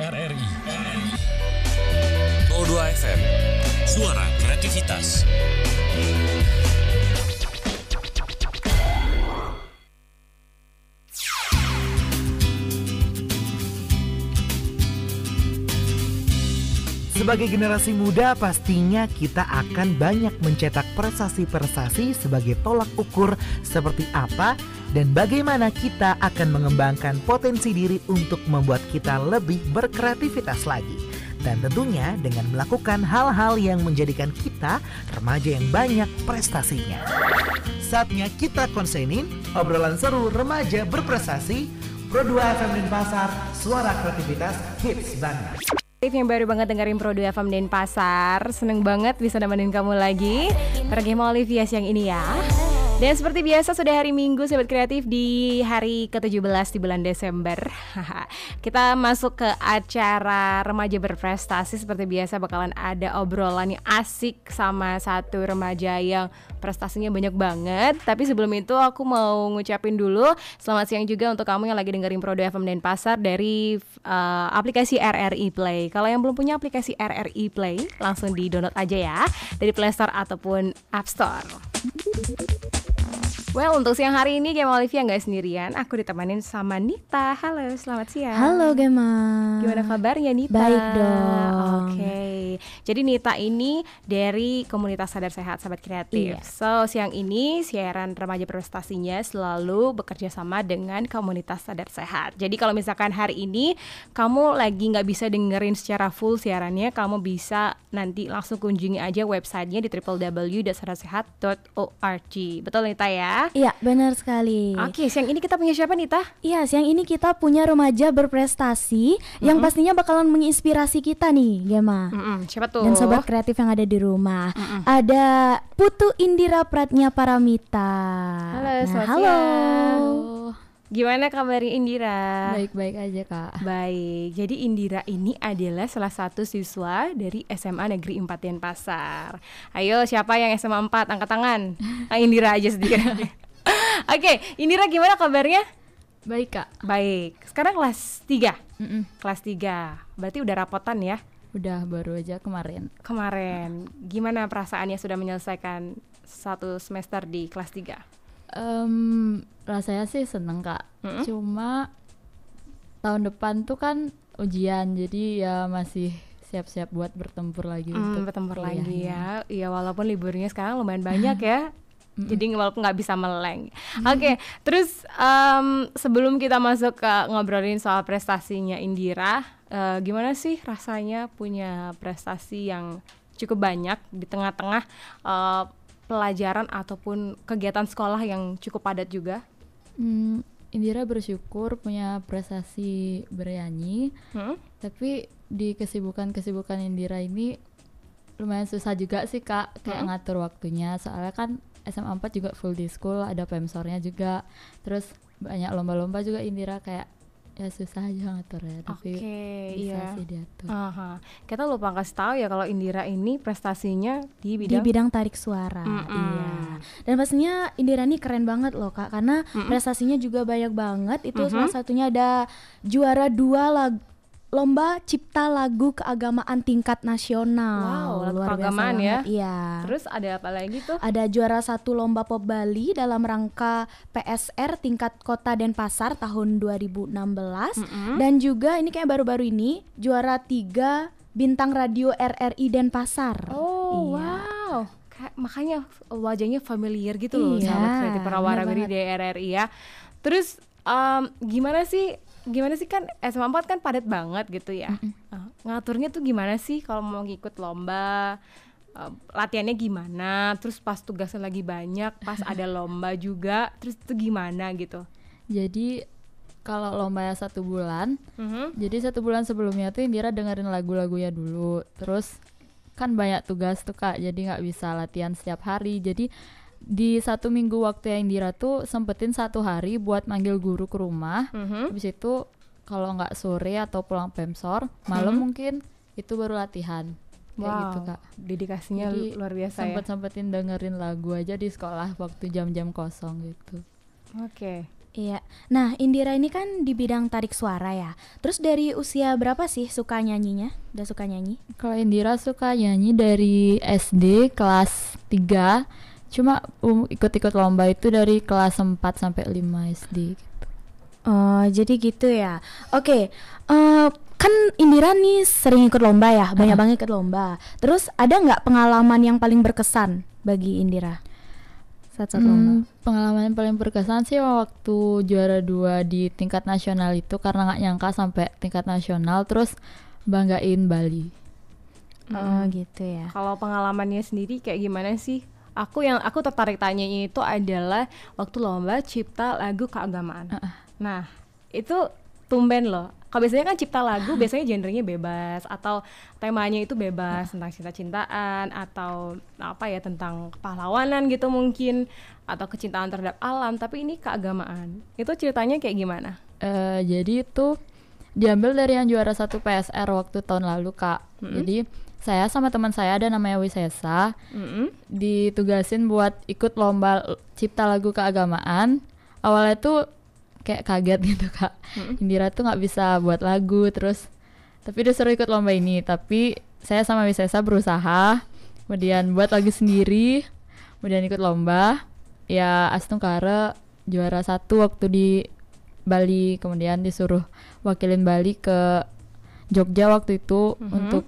RRI. 02 FM. Suara kreativitas. Sebagai generasi muda, pastinya kita akan banyak mencetak prestasi-prestasi sebagai tolak ukur seperti apa dan bagaimana kita akan mengembangkan potensi diri untuk membuat kita lebih berkreativitas lagi. Dan tentunya dengan melakukan hal-hal yang menjadikan kita remaja yang banyak prestasinya. Saatnya kita konsenin obrolan seru remaja berprestasi Pro 2 FM Denpasar, suara kreativitas hits banget. Aktif yang baru banget dengerin Produk FM Denpasar Seneng banget bisa nemenin kamu lagi Pergi mau Olivia siang ini ya dan seperti biasa sudah hari Minggu Sobat Kreatif di hari ke-17 di bulan Desember Kita masuk ke acara remaja berprestasi Seperti biasa bakalan ada obrolan yang asik sama satu remaja yang prestasinya banyak banget Tapi sebelum itu aku mau ngucapin dulu Selamat siang juga untuk kamu yang lagi dengerin Prodo FM pasar Dari uh, aplikasi RRI Play Kalau yang belum punya aplikasi RRI Play Langsung di download aja ya Dari Playstore ataupun App Store Well, untuk siang hari ini Gema Olivia nggak sendirian. Aku ditemanin sama Nita. Halo, selamat siang. Halo, Gema. Gimana kabarnya, Nita? Baik dong. Oke. Okay. Jadi Nita ini dari komunitas Sadar Sehat Sahabat Kreatif. Iya. So, siang ini siaran remaja prestasinya selalu bekerja sama dengan komunitas Sadar Sehat. Jadi kalau misalkan hari ini kamu lagi nggak bisa dengerin secara full siarannya, kamu bisa nanti langsung kunjungi aja websitenya di www.sadarsehat.org. Betul Nita ya? Iya, benar sekali. Oke, siang ini kita punya siapa nih, Tah? Iya, siang ini kita punya remaja berprestasi mm -hmm. yang pastinya bakalan menginspirasi kita nih, Gema. Mm -hmm. Siapa tuh? Dan sobat kreatif yang ada di rumah. Mm -hmm. Ada Putu Indira Pratnya Paramita. Halo, nah, halo. Gimana kabarnya Indira? Baik-baik aja kak Baik, jadi Indira ini adalah salah satu siswa dari SMA Negeri 4 Denpasar Ayo siapa yang SMA 4? Angkat tangan nah, Indira aja sedikit Oke, okay, Indira gimana kabarnya? Baik kak Baik, sekarang kelas 3? Mm -mm. Kelas 3, berarti udah rapotan ya? Udah, baru aja kemarin Kemarin, gimana perasaannya sudah menyelesaikan satu semester di kelas 3? Um, rasanya sih seneng kak mm-hmm. cuma tahun depan tuh kan ujian jadi ya masih siap-siap buat bertempur lagi mm, untuk bertempur kuliahnya. lagi ya ya walaupun liburnya sekarang lumayan banyak ya jadi walaupun nggak bisa meleng oke okay, terus um, sebelum kita masuk ke ngobrolin soal prestasinya Indira uh, gimana sih rasanya punya prestasi yang cukup banyak di tengah-tengah eh, pelajaran ataupun kegiatan sekolah yang cukup padat juga? Hmm, Indira bersyukur punya prestasi bernyanyi, hmm? tapi di kesibukan-kesibukan Indira ini lumayan susah juga sih kak kayak hmm? ngatur waktunya soalnya kan SMA 4 juga full di school ada pemsornya juga terus banyak lomba-lomba juga Indira kayak ya susah aja ngatur ya tapi okay, bisa iya. sih diatur. -huh. Kita lupa kasih tahu ya kalau Indira ini prestasinya di bidang di bidang tarik suara. Mm -mm. Iya. Dan pastinya Indira ini keren banget loh Kak karena mm -mm. prestasinya juga banyak banget. Itu mm -hmm. salah satunya ada juara dua lagu lomba cipta lagu keagamaan tingkat nasional. Wow, luar keagamaan biasa ya. Iya. Terus ada apa lagi tuh? Ada juara satu lomba pop Bali dalam rangka PSR tingkat Kota Denpasar tahun 2016 mm -hmm. dan juga ini kayak baru-baru ini juara tiga bintang radio RRI Denpasar. Oh, iya. wow. Kayak, makanya wajahnya familiar gitu loh iya, sama kreatif perawara di RRI ya. Terus um, gimana sih gimana sih kan SMA 4 kan padat banget gitu ya mm -hmm. ngaturnya tuh gimana sih kalau mau ngikut lomba latihannya gimana terus pas tugasnya lagi banyak pas ada lomba juga terus itu gimana gitu jadi kalau lomba ya satu bulan mm -hmm. jadi satu bulan sebelumnya tuh Indira dengerin lagu-lagunya dulu terus kan banyak tugas tuh kak jadi nggak bisa latihan setiap hari jadi di satu minggu waktu yang Indira tuh sempetin satu hari buat manggil guru ke rumah. Mm-hmm. Habis itu kalau nggak sore atau pulang pemsor, malam mm-hmm. mungkin itu baru latihan. Kayak gitu kak. Dedikasinya Jadi, luar biasa sempet ya. Sempet sempetin dengerin lagu aja di sekolah waktu jam-jam kosong gitu. Oke. Okay. Iya. Nah, Indira ini kan di bidang tarik suara ya. Terus dari usia berapa sih suka nyanyinya? Udah suka nyanyi? Kalau Indira suka nyanyi dari SD kelas 3 cuma um, ikut-ikut lomba itu dari kelas 4 sampai 5 SD gitu. Oh, jadi gitu ya. Oke. Okay. Uh, eh, kan Indira nih sering ikut lomba ya, banyak banget ikut lomba. Terus ada nggak pengalaman yang paling berkesan bagi Indira? saat-saat hmm, lomba? Pengalaman yang paling berkesan sih waktu juara dua di tingkat nasional itu karena nggak nyangka sampai tingkat nasional terus banggain Bali. Oh hmm. gitu ya. Kalau pengalamannya sendiri kayak gimana sih? aku yang aku tertarik tanya itu adalah waktu lomba cipta lagu keagamaan. Uh -uh. Nah, itu tumben loh. Kalau biasanya kan cipta lagu biasanya genrenya bebas atau temanya itu bebas uh. tentang cinta-cintaan atau apa ya tentang pahlawanan gitu mungkin atau kecintaan terhadap alam, tapi ini keagamaan. Itu ceritanya kayak gimana? Uh, jadi itu diambil dari yang juara satu PSR waktu tahun lalu, Kak. Hmm? Jadi saya sama teman saya ada namanya Wisesa mm-hmm. ditugasin buat ikut lomba cipta lagu keagamaan awalnya tuh kayak kaget gitu kak mm-hmm. Indira tuh nggak bisa buat lagu terus tapi dia suruh ikut lomba ini tapi saya sama Wisesa berusaha kemudian buat lagu sendiri kemudian ikut lomba ya Astungkara juara satu waktu di Bali kemudian disuruh wakilin Bali ke Jogja waktu itu mm-hmm. untuk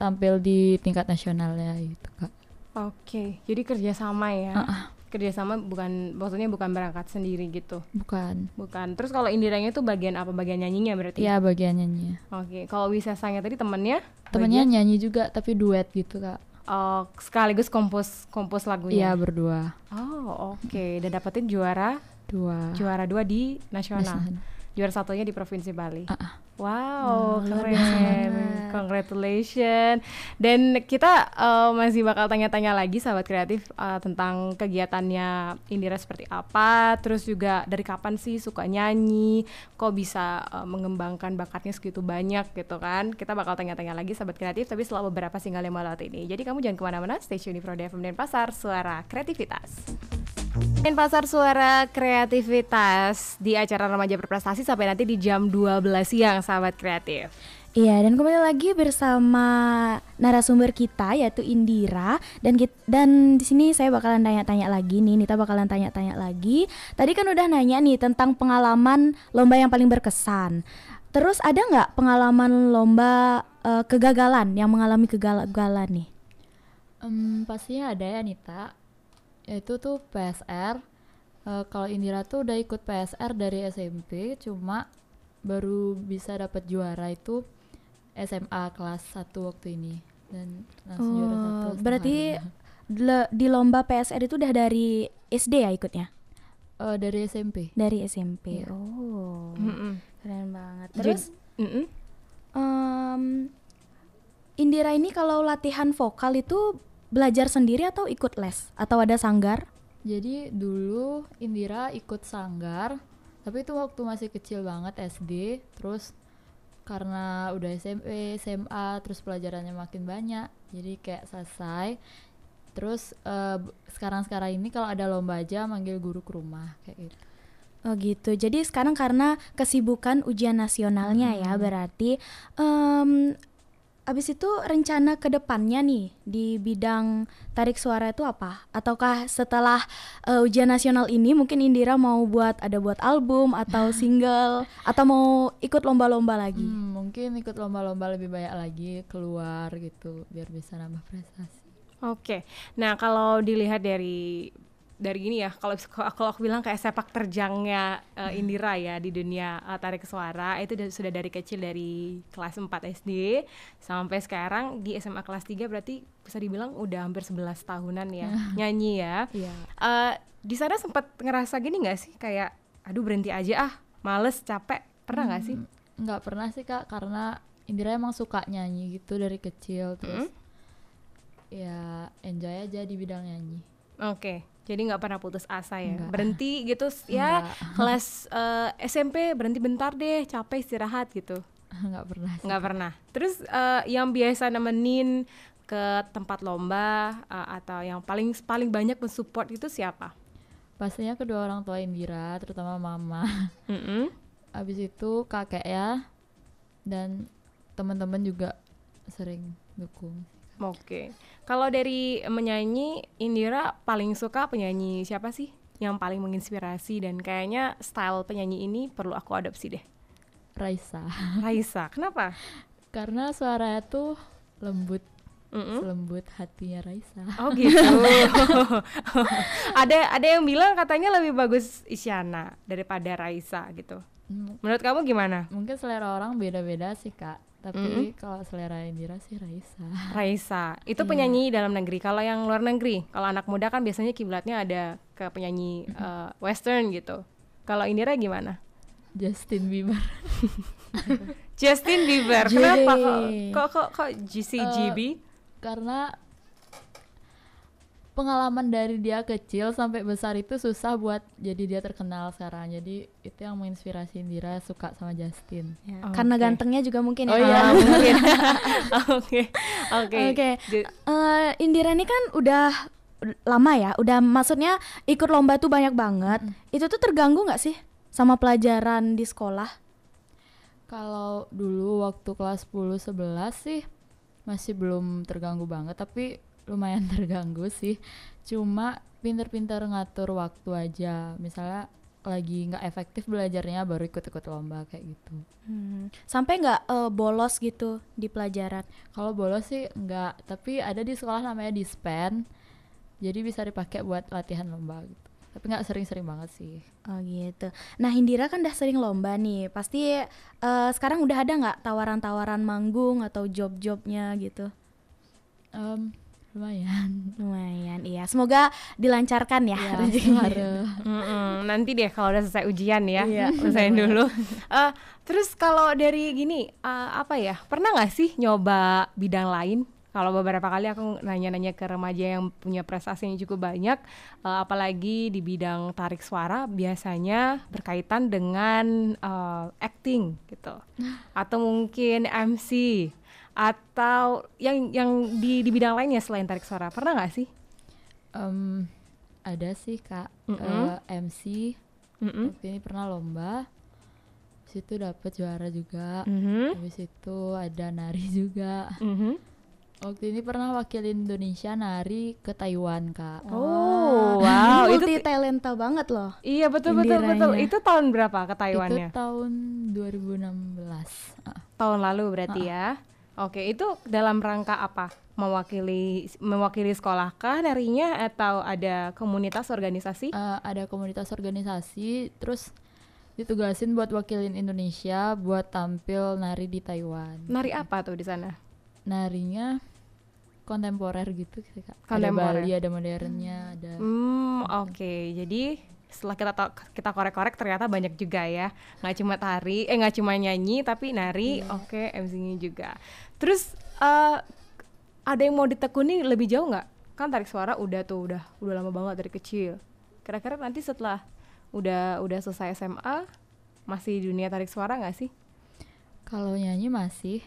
tampil di tingkat nasional ya gitu kak. Oke, okay, jadi kerjasama ya. Uh -uh. Kerjasama bukan, maksudnya bukan berangkat sendiri gitu. Bukan. Bukan. Terus kalau Indiranya itu bagian apa? Bagian nyanyinya berarti? Iya bagian nyanyi. Oke, okay. kalau Wisesanya tadi temennya? Temennya bagian? nyanyi juga, tapi duet gitu kak. Oh, sekaligus kompos kompos lagunya. Iya berdua. Oh oke, okay. dan dapetin juara. Dua. Juara dua di nasional. nasional. Juara satunya di provinsi Bali. Uh -uh. Wow, keren. Congratulations. Dan kita uh, masih bakal tanya-tanya lagi sahabat kreatif uh, tentang kegiatannya Indira seperti apa, terus juga dari kapan sih suka nyanyi, kok bisa uh, mengembangkan bakatnya segitu banyak gitu kan. Kita bakal tanya-tanya lagi sahabat kreatif tapi setelah beberapa single yang lewat ini. Jadi kamu jangan kemana-mana, stay tune di Pro FM dan Pasar, suara kreativitas. Main pasar suara kreativitas di acara remaja berprestasi sampai nanti di jam 12 siang sahabat kreatif. Iya, dan kembali lagi bersama narasumber kita yaitu Indira dan dan di sini saya bakalan tanya-tanya lagi nih, Nita bakalan tanya-tanya lagi. Tadi kan udah nanya nih tentang pengalaman lomba yang paling berkesan. Terus ada nggak pengalaman lomba uh, kegagalan yang mengalami kegagalan nih? Um, pastinya ada ya Nita yaitu tuh PSR e, eh, kalau Indira tuh udah ikut PSR dari SMP cuma baru bisa dapat juara itu SMA kelas 1 waktu ini dan langsung oh, juara satu berarti le di lomba PSR itu udah dari SD ya ikutnya e, dari SMP dari SMP ya. oh mm -mm. keren banget terus mm -mm. Um, Indira ini kalau latihan vokal itu belajar sendiri atau ikut les atau ada sanggar? Jadi dulu Indira ikut sanggar, tapi itu waktu masih kecil banget SD. Terus karena udah SMP, eh, SMA, terus pelajarannya makin banyak, jadi kayak selesai. Terus sekarang eh, sekarang-sekarang ini kalau ada lomba aja manggil guru ke rumah kayak gitu. Oh gitu. Jadi sekarang karena kesibukan ujian nasionalnya ya, hmm. ya berarti um, Abis itu rencana kedepannya nih di bidang tarik suara itu apa? Ataukah setelah uh, ujian nasional ini mungkin Indira mau buat ada buat album atau single atau mau ikut lomba-lomba lagi? Hmm, mungkin ikut lomba-lomba lebih banyak lagi keluar gitu biar bisa nambah prestasi. Oke, okay. nah kalau dilihat dari dari gini ya kalau kalau aku bilang kayak sepak terjangnya uh, Indira ya di dunia uh, tarik suara itu sudah dari kecil dari kelas 4 SD sampai sekarang di SMA kelas 3 berarti bisa dibilang udah hampir 11 tahunan ya nyanyi ya. Uh, di sana sempat ngerasa gini nggak sih kayak aduh berhenti aja ah males capek pernah nggak hmm, sih? Nggak pernah sih kak karena Indira emang suka nyanyi gitu dari kecil terus -hmm. ya enjoy aja di bidang nyanyi. Oke. Okay. Jadi nggak pernah putus asa ya. Enggak. Berhenti gitu ya Enggak. kelas uh, eh, SMP berhenti bentar deh, capek istirahat gitu. Nggak pernah. Nggak pernah. Terus uh, yang biasa nemenin ke tempat lomba uh, atau yang paling paling banyak mensupport itu siapa? Pastinya kedua orang tua Indira, terutama mama. Mm -hmm. Abis itu kakek ya dan teman-teman juga sering dukung. Oke. Okay. Kalau dari menyanyi, Indira paling suka penyanyi siapa sih yang paling menginspirasi dan kayaknya style penyanyi ini perlu aku adopsi deh. Raisa. Raisa, kenapa? Karena suara tuh lembut. Mm -hmm. Lembut hatinya Raisa. Oh gitu. ada ada yang bilang katanya lebih bagus Isyana daripada Raisa gitu. Mm. Menurut kamu gimana? Mungkin selera orang beda-beda sih kak tapi mm -hmm. kalau selera Indira sih Raisa. Raisa. Itu iya. penyanyi dalam negeri. Kalau yang luar negeri, kalau anak muda kan biasanya kiblatnya ada ke penyanyi mm uh, western gitu. Kalau Indira gimana? Justin Bieber. Justin Bieber. Kenapa kok kok kok, kok GCGB? Uh, eh, karena pengalaman dari dia kecil sampai besar itu susah buat jadi dia terkenal sekarang jadi itu yang menginspirasi Indira suka sama Justin ya. oh, karena gantengnya juga mungkin ya. oh ya iya, mungkin oke oke oke eh, Indira ini kan udah lama ya udah maksudnya ikut lomba tuh banyak banget hmm. itu tuh terganggu nggak sih sama pelajaran di sekolah kalau dulu waktu kelas 10 11 sih masih belum terganggu banget tapi lumayan terganggu sih cuma pinter-pinter ngatur waktu aja misalnya lagi nggak efektif belajarnya baru ikut-ikut lomba kayak gitu hmm. sampai nggak uh, bolos gitu di pelajaran kalau bolos sih nggak tapi ada di sekolah namanya dispen jadi bisa dipakai buat latihan lomba gitu tapi nggak sering-sering banget sih oh gitu nah Indira kan udah sering lomba nih pasti uh, sekarang udah ada nggak tawaran-tawaran manggung atau job-jobnya gitu um, lumayan lumayan iya semoga dilancarkan ya, ya nanti deh kalau udah selesai ujian ya iya, selesaiin dulu uh, terus kalau dari gini uh, apa ya pernah nggak sih nyoba bidang lain kalau beberapa kali aku nanya-nanya ke remaja yang punya prestasi yang cukup banyak uh, apalagi di bidang tarik suara biasanya berkaitan dengan uh, acting gitu atau mungkin MC atau yang yang di di bidang lainnya selain tarik suara pernah nggak sih? Um, ada sih kak mm -hmm. uh, eh, MC, mm -hmm. tapi ini pernah lomba. itu dapat juara juga. Mm -hmm. Habis itu ada nari juga. Mm -hmm. Waktu ini pernah wakil Indonesia nari ke Taiwan kak. Oh, wow, itu talenta banget loh. Iya betul betul betul. Ya. Itu tahun berapa ke Taiwannya? Itu tahun 2016. Tahun lalu berarti ya. Oke, itu dalam rangka apa? Mewakili mewakili sekolah kah darinya atau ada komunitas organisasi? Uh, ada komunitas organisasi, terus ditugasin buat wakilin Indonesia buat tampil nari di Taiwan. Nari apa tuh di sana? Narinya kontemporer gitu, Kak. Kontemporer. Ada Bali, ada modernnya, hmm. ada. Hmm, oke. Okay. Jadi setelah kita kita korek-korek ternyata banyak juga ya nggak cuma tari eh nggak cuma nyanyi tapi nari yeah. oke okay, MC-nya juga terus uh, ada yang mau ditekuni lebih jauh nggak kan tarik suara udah tuh udah udah lama banget dari kecil kira-kira nanti setelah udah udah selesai SMA masih dunia tarik suara nggak sih kalau nyanyi masih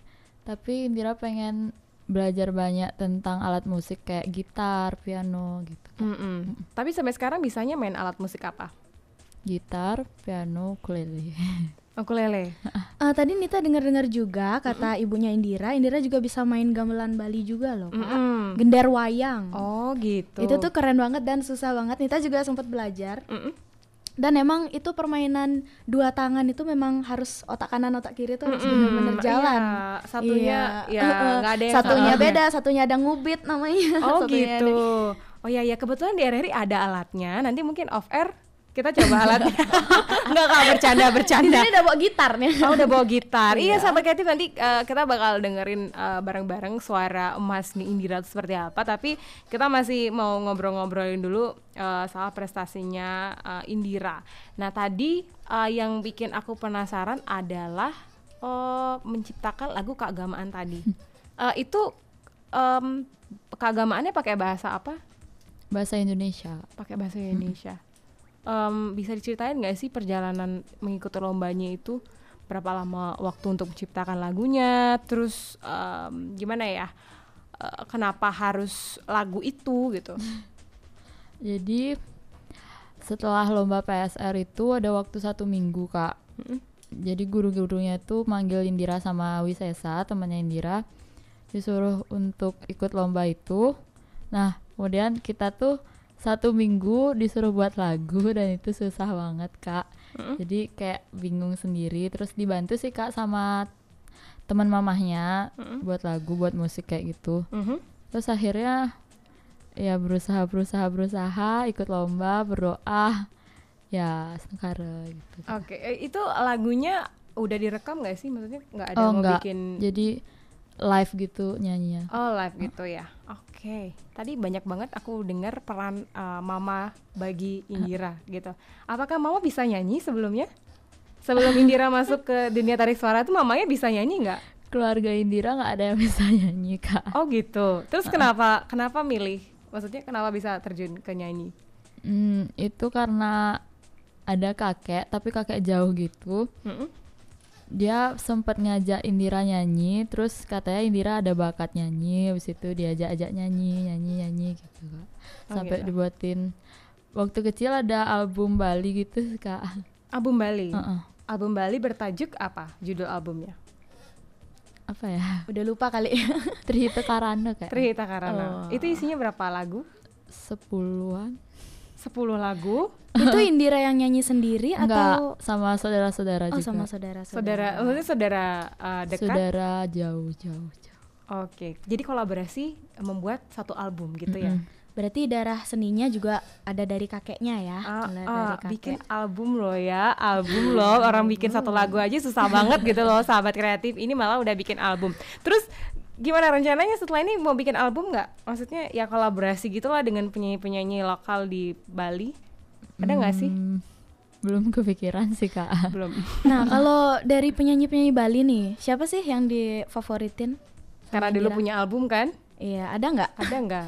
tapi Indira pengen belajar banyak tentang alat musik kayak gitar, piano gitu. Mm -mm. Mm Tapi sampai sekarang bisanya main alat musik apa? Gitar, piano, ukulele. ukulele. uh, tadi Nita dengar-dengar juga kata mm -mm. ibunya Indira, Indira juga bisa main gamelan Bali juga loh, Gender Mm -mm. Gender wayang. Oh, gitu. Itu tuh keren banget dan susah banget. Nita juga sempat belajar. Mm -mm dan emang itu permainan dua tangan itu memang harus otak kanan otak kiri tuh harus mm benar-benar iya, jalan iya, satunya iya. ya uh, uh, ada yang satunya salah. beda satunya ada ngubit namanya oh gitu ada. oh ya ya kebetulan di RRI ada alatnya nanti mungkin off air kita coba alatnya nggak kalau bercanda bercanda ini udah bawa gitar nih oh udah bawa gitar iya, iya. sabar kreatif nanti uh, kita bakal dengerin uh, bareng-bareng suara emas nih Indira seperti apa tapi kita masih mau ngobrol-ngobrolin dulu uh, soal prestasinya uh, Indira nah tadi uh, yang bikin aku penasaran adalah uh, menciptakan lagu keagamaan tadi uh, itu um, keagamaannya pakai bahasa apa bahasa Indonesia pakai bahasa Indonesia hmm um, bisa diceritain nggak sih perjalanan mengikuti lombanya itu berapa lama waktu untuk menciptakan lagunya terus um, gimana ya uh, kenapa harus lagu itu gitu jadi setelah lomba PSR itu ada waktu satu minggu kak mm-hmm. jadi guru-gurunya itu manggil Indira sama Wisesa temannya Indira disuruh untuk ikut lomba itu nah kemudian kita tuh satu minggu disuruh buat lagu dan itu susah banget kak jadi kayak bingung sendiri terus dibantu sih kak sama teman mamahnya buat lagu buat musik kayak gitu hmm terus akhirnya ya berusaha berusaha berusaha ikut lomba berdoa ya sekarang gitu oke okay. Eh, itu lagunya udah direkam gak sih maksudnya nggak ada oh, mau enggak. bikin jadi live gitu nyanyinya. Oh, live gitu ya. Oke. Okay. Tadi banyak banget aku dengar peran uh, mama bagi Indira gitu. Apakah mama bisa nyanyi sebelumnya? Sebelum Indira masuk ke dunia tarik suara itu mamanya bisa nyanyi nggak? Keluarga Indira nggak ada yang bisa nyanyi, Kak. Oh, gitu. Terus kenapa kenapa milih? Maksudnya kenapa bisa terjun ke nyanyi? Hmm, itu karena ada kakek, tapi kakek jauh gitu. Mm -mm dia sempat ngajak Indira nyanyi terus katanya Indira ada bakat nyanyi habis itu diajak-ajak nyanyi nyanyi nyanyi gitu kak oh, sampai gitu. dibuatin waktu kecil ada album Bali gitu kak album Bali uh -uh. album Bali bertajuk apa judul albumnya apa ya udah lupa kali Trihita Karana kayak Trihita Karana oh. itu isinya berapa lagu sepuluhan 10 lagu. Itu Indira yang nyanyi sendiri Enggak, atau sama saudara-saudara oh, juga? Oh, sama saudara-saudara. Saudara, oh, maksudnya saudara uh, dekat? Saudara jauh-jauh. Oke, okay. jadi kolaborasi membuat satu album gitu mm -hmm. ya? Berarti darah seninya juga ada dari kakeknya ya. Uh, dari ah, kakek. Bikin album loh ya, album loh. Orang bikin satu mm. lagu aja susah banget gitu loh, sahabat kreatif. Ini malah udah bikin album. Terus gimana rencananya setelah ini mau bikin album nggak? Maksudnya ya kolaborasi gitulah dengan penyanyi-penyanyi lokal di Bali. Ada nggak hmm, sih? Belum kepikiran sih kak. Belum. Nah kalau dari penyanyi-penyanyi Bali nih, siapa sih yang difavoritin? Karena dulu punya album kan? Iya, ada nggak? Ada nggak?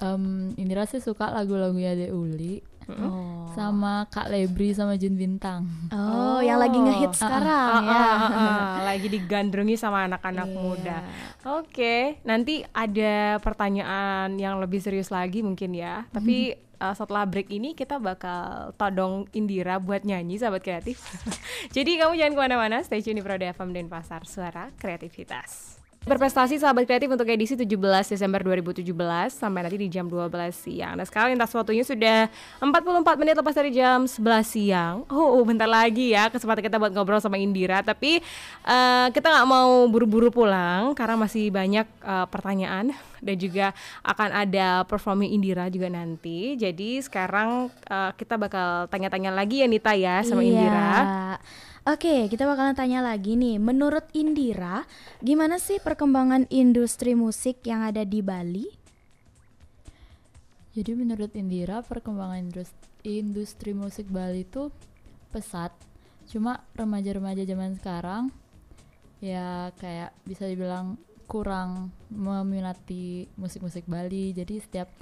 um, Indra sih suka lagu-lagunya De Uli. Gitu. oh. sama Kak Lebri sama Jun Bintang. Oh, oh. yang lagi oh. ngehit uh, ah, ah. sekarang uh, ya. Uh, uh, uh, lagi digandrungi sama anak-anak yeah. muda. Oke, okay. nanti ada pertanyaan yang lebih serius lagi mungkin ya. Tapi uh, setelah break ini kita bakal todong Indira buat nyanyi sahabat kreatif. Jadi kamu jangan kemana-mana, stay tune di Prode FM pasar suara kreativitas. Berprestasi sahabat kreatif untuk edisi 17 Desember 2017 sampai nanti di jam 12 siang. Nah sekarang lintas waktunya sudah 44 menit lepas dari jam 11 siang. Oh, oh bentar lagi ya kesempatan kita buat ngobrol sama Indira. Tapi uh, kita nggak mau buru-buru pulang karena masih banyak uh, pertanyaan dan juga akan ada performing Indira juga nanti. Jadi sekarang uh, kita bakal tanya-tanya lagi ya Nita ya sama iya. Indira. Oke, kita bakalan tanya lagi nih. Menurut Indira, gimana sih perkembangan industri musik yang ada di Bali? Jadi menurut Indira, perkembangan industri, industri musik Bali itu pesat. Cuma remaja-remaja zaman sekarang ya kayak bisa dibilang kurang meminati musik-musik Bali. Jadi setiap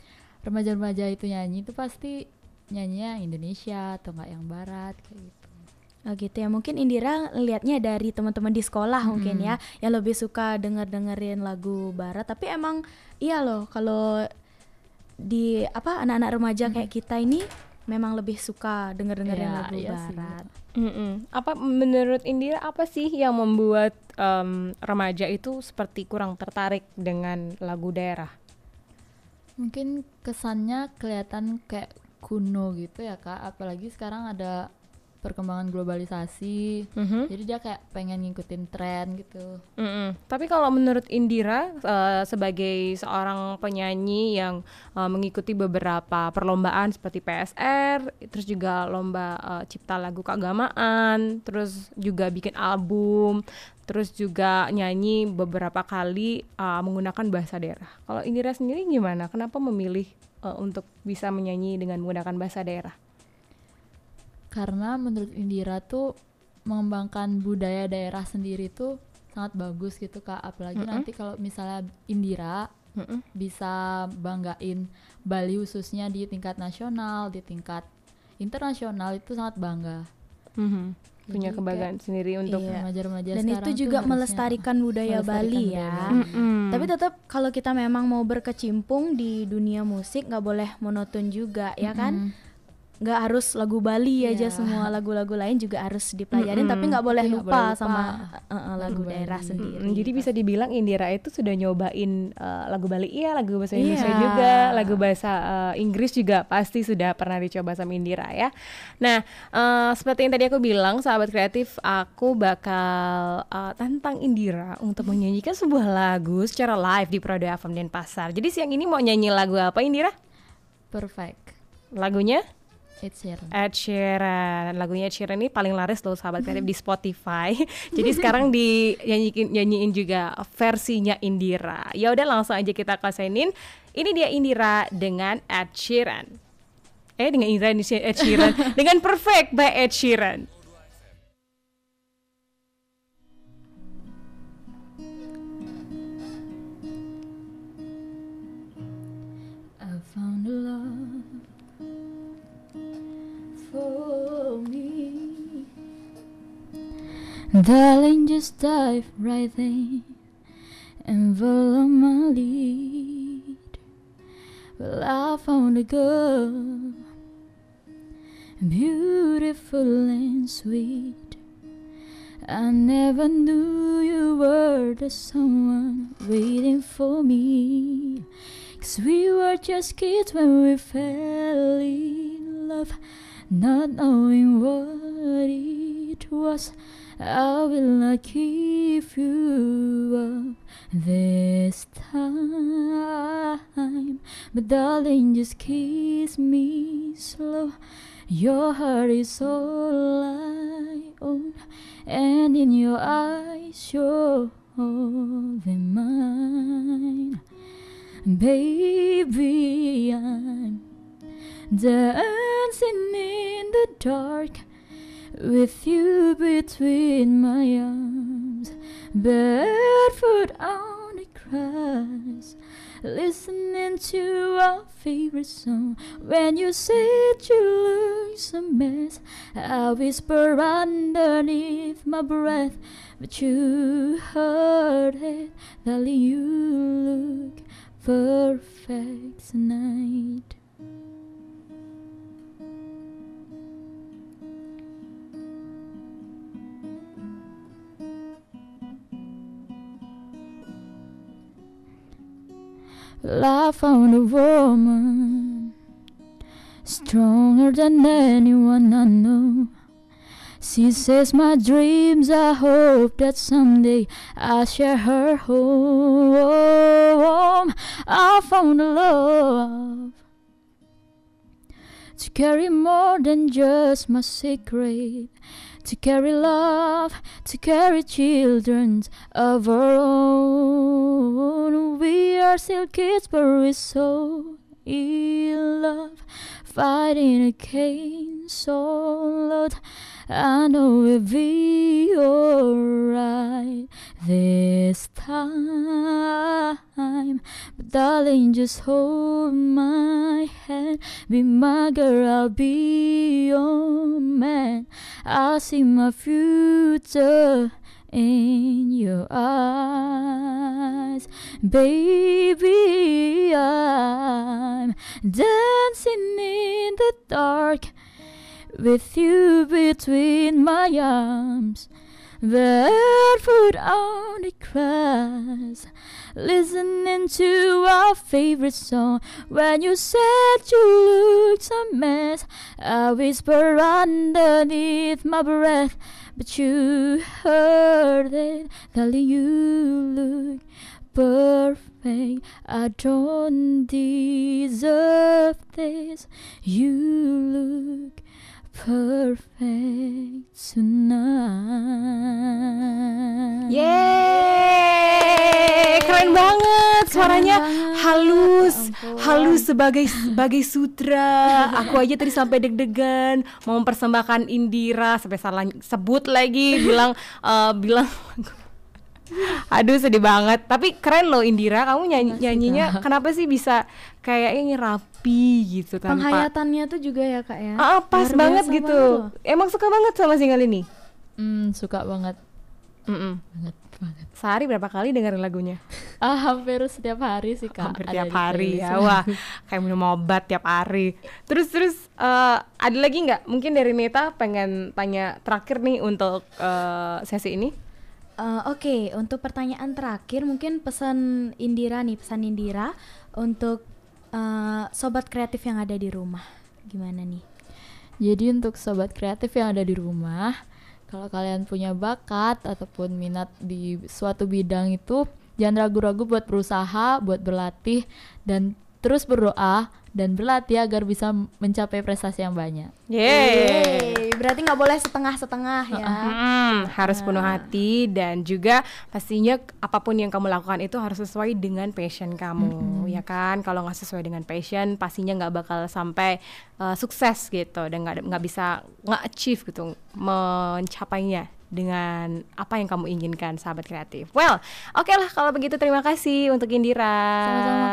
remaja-remaja itu nyanyi itu pasti nyanyinya Indonesia atau enggak yang barat kayak gitu. Oh gitu ya. Mungkin Indira lihatnya dari teman-teman di sekolah hmm. mungkin ya yang lebih suka denger-dengerin lagu barat tapi emang iya loh kalau di apa anak-anak remaja hmm. kayak kita ini memang lebih suka denger-dengerin ya, lagu iya barat. Mm -mm. Apa menurut Indira apa sih yang membuat um, remaja itu seperti kurang tertarik dengan lagu daerah? Mungkin kesannya kelihatan kayak kuno gitu ya kak apalagi sekarang ada perkembangan globalisasi. Mm-hmm. Jadi dia kayak pengen ngikutin tren gitu. Mm-hmm. Tapi kalau menurut Indira uh, sebagai seorang penyanyi yang uh, mengikuti beberapa perlombaan seperti PSR, terus juga lomba uh, cipta lagu keagamaan, terus juga bikin album, terus juga nyanyi beberapa kali uh, menggunakan bahasa daerah. Kalau Indira sendiri gimana? Kenapa memilih uh, untuk bisa menyanyi dengan menggunakan bahasa daerah? karena menurut Indira tuh mengembangkan budaya daerah sendiri tuh sangat bagus gitu kak apalagi mm -hmm. nanti kalau misalnya Indira mm -hmm. bisa banggain Bali khususnya di tingkat nasional di tingkat internasional itu sangat bangga mm -hmm. punya kebanggaan sendiri untuk iya. Mengajar -mengajar dan itu juga melestarikan budaya Bali ya Mm -hmm. tapi tetap kalau kita memang mau berkecimpung di dunia musik nggak boleh monoton juga mm -hmm. ya kan nggak harus lagu Bali yeah. aja iya. semua lagu-lagu lain juga harus dipelajarin mm -hmm. tapi nggak boleh iya, lupa, boleh lupa sama uh, uh, lagu Bali. daerah sendiri. Mm -hmm. Jadi gitu. bisa dibilang Indira itu sudah nyobain uh, lagu Bali iya, lagu bahasa iya. Indonesia juga, lagu bahasa uh, Inggris juga pasti sudah pernah dicoba sama Indira ya. Nah, uh, seperti yang tadi aku bilang sahabat kreatif aku bakal uh, tantang Indira untuk menyanyikan sebuah lagu secara live di Prodo FM Denpasar. Jadi siang ini mau nyanyi lagu apa Indira? Perfect. Lagunya? Ed Sheeran. Ed Sheeran. Lagunya Ed Sheeran ini paling laris loh sahabat kreatif di Spotify. Jadi sekarang di nyanyiin juga versinya Indira. Ya udah langsung aja kita kasenin. Ini dia Indira dengan Ed Sheeran. Eh dengan Indira ini Ed Sheeran dengan Perfect by Ed Sheeran. found a love me. Darling, just dive right in and follow my lead. Well, I found a girl, beautiful and sweet. I never knew you were the someone waiting for me. Cause we were just kids when we fell in love not knowing what it was. I will not keep you up this time. But darling, just kiss me slow. Your heart is all I own, and in your eyes you're all mine. Baby, I'm dancing in the dark with you between my arms, barefoot on the grass, listening to our favorite song. When you said you look a mess, I whisper underneath my breath, but you heard it, darling. You look perfect tonight. I found a woman stronger than anyone I know. She says my dreams, I hope that someday I share her home. I found a love to carry more than just my secret, to carry love, to carry children of our own. We are still kids, but we're so in love fighting against all oh I know we'll be alright this time. But darling, just hold my hand. Be my girl, I'll be your man. I see my future in your eyes. Baby, I'm dancing in the dark with you between my arms. Barefoot on the grass, listening to our favorite song. When you said you looked a mess, I whispered underneath my breath, but you heard it, telling you look perfect. I don't deserve this. You look perfect tonight. Yeay, keren banget suaranya halus, ya halus sebagai sebagai sutra. Aku aja tadi sampai deg-degan mau mempersembahkan Indira sampai salah sebut lagi bilang uh, bilang Aduh sedih banget. Tapi keren loh Indira, kamu nyanyi nyanyinya kenapa sih bisa kayaknya rapi gitu kan penghayatannya tuh juga ya kak ya ah, ah pas banget gitu banget emang suka banget sama single ini hmm suka banget mm -mm. banget banget sehari berapa kali dengerin lagunya ah hampir setiap hari sih kak hampir tiap hari ya wah kayak minum obat tiap hari terus terus uh, ada lagi nggak mungkin dari Meta pengen tanya terakhir nih untuk uh, sesi ini Uh, Oke, okay, untuk pertanyaan terakhir mungkin pesan Indira nih, pesan Indira untuk Eh, sobat kreatif yang ada di rumah gimana nih? Jadi untuk sobat kreatif yang ada di rumah, kalau kalian punya bakat ataupun minat di suatu bidang itu, jangan ragu-ragu buat berusaha, buat berlatih dan terus berdoa dan berlatih agar bisa mencapai prestasi yang banyak. Yeay. Yeay berarti nggak boleh setengah-setengah ya. Hmm, harus penuh nah. hati dan juga pastinya apapun yang kamu lakukan itu harus sesuai dengan passion kamu, hmm. ya kan? Kalau nggak sesuai dengan passion, pastinya nggak bakal sampai uh, sukses gitu dan nggak nggak bisa nggak achieve gitu mencapainya dengan apa yang kamu inginkan sahabat kreatif. Well, oke okay lah kalau begitu terima kasih untuk Indira. Sama-sama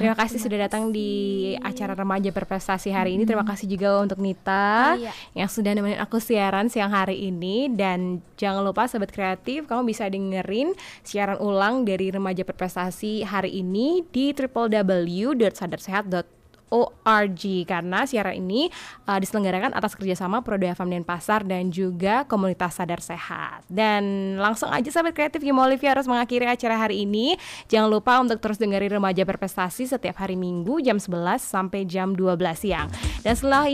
Terima kasih terima sudah datang kasih. di acara remaja berprestasi hari ini. Terima kasih juga untuk Nita oh, iya. yang sudah nemenin aku siaran siang hari ini dan jangan lupa sahabat kreatif kamu bisa dengerin siaran ulang dari remaja berprestasi hari ini di www.sadarsehat.com org karena siaran ini uh, diselenggarakan atas kerjasama Prodi FM Pasar dan juga komunitas sadar sehat. Dan langsung aja sahabat kreatif Gimo Olivia harus mengakhiri acara hari ini. Jangan lupa untuk terus dengerin remaja berprestasi setiap hari Minggu jam 11 sampai jam 12 siang. Dan setelah